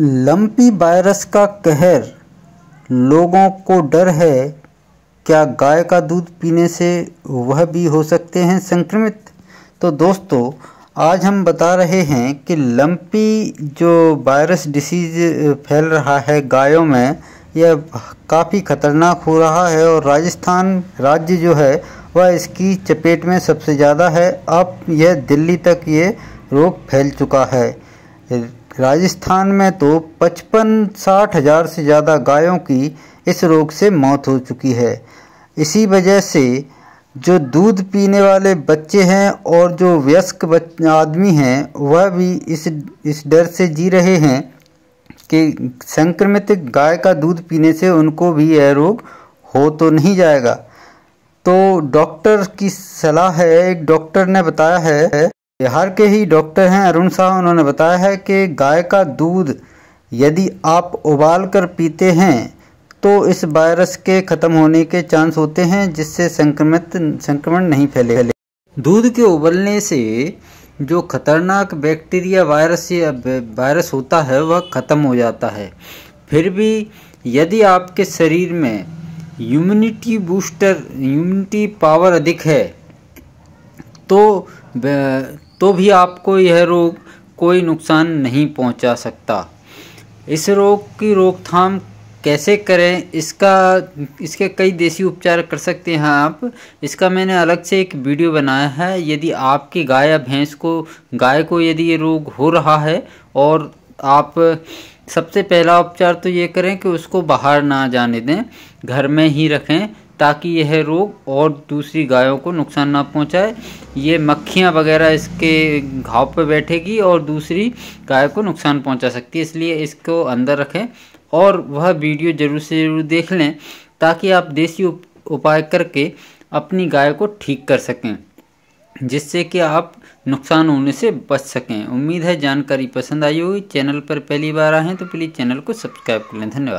lumpy virus का कहर लोगों को डर है क्या गाय का दूध पीने से वह भी हो सकते हैं संक्रमित तो दोस्तों आज हम बता रहे हैं कि लंपी जो वायरस डिसीज फैल रहा है गायों में यह काफ़ी खतरनाक हो रहा है और राजस्थान राज्य जो है वह इसकी चपेट में सबसे ज़्यादा है अब यह दिल्ली तक ये रोग फैल चुका है राजस्थान में तो पचपन साठ हजार से ज़्यादा गायों की इस रोग से मौत हो चुकी है इसी वजह से जो दूध पीने वाले बच्चे हैं और जो वयस्क आदमी हैं वह भी इस इस डर से जी रहे हैं कि संक्रमित गाय का दूध पीने से उनको भी यह रोग हो तो नहीं जाएगा तो डॉक्टर की सलाह है एक डॉक्टर ने बताया है बिहार के ही डॉक्टर हैं अरुण शाह उन्होंने बताया है कि गाय का दूध यदि आप उबाल कर पीते हैं तो इस वायरस के खत्म होने के चांस होते हैं जिससे संक्रमित संक्रमण नहीं फैले दूध के उबलने से जो खतरनाक बैक्टीरिया वायरस या वायरस होता है वह ख़त्म हो जाता है फिर भी यदि आपके शरीर में इम्यूनिटी बूस्टर इम्यूनिटी पावर अधिक है तो तो भी आपको यह रोग कोई नुकसान नहीं पहुंचा सकता इस रोग की रोकथाम कैसे करें इसका इसके कई देसी उपचार कर सकते हैं आप इसका मैंने अलग से एक वीडियो बनाया है यदि आपकी गाय या भैंस को गाय को यदि ये रोग हो रहा है और आप सबसे पहला उपचार तो ये करें कि उसको बाहर ना जाने दें घर में ही रखें ताकि यह रोग और दूसरी गायों को नुकसान ना पहुंचाए ये मक्खियां वगैरह इसके घाव पर बैठेगी और दूसरी गाय को नुकसान पहुंचा सकती है इसलिए इसको अंदर रखें और वह वीडियो ज़रूर से ज़रूर देख लें ताकि आप देसी उप, उपाय करके अपनी गाय को ठीक कर सकें जिससे कि आप नुकसान होने से बच सकें उम्मीद है जानकारी पसंद आई होगी चैनल पर पहली बार आए हैं तो प्लीज़ चैनल को सब्सक्राइब कर लें धन्यवाद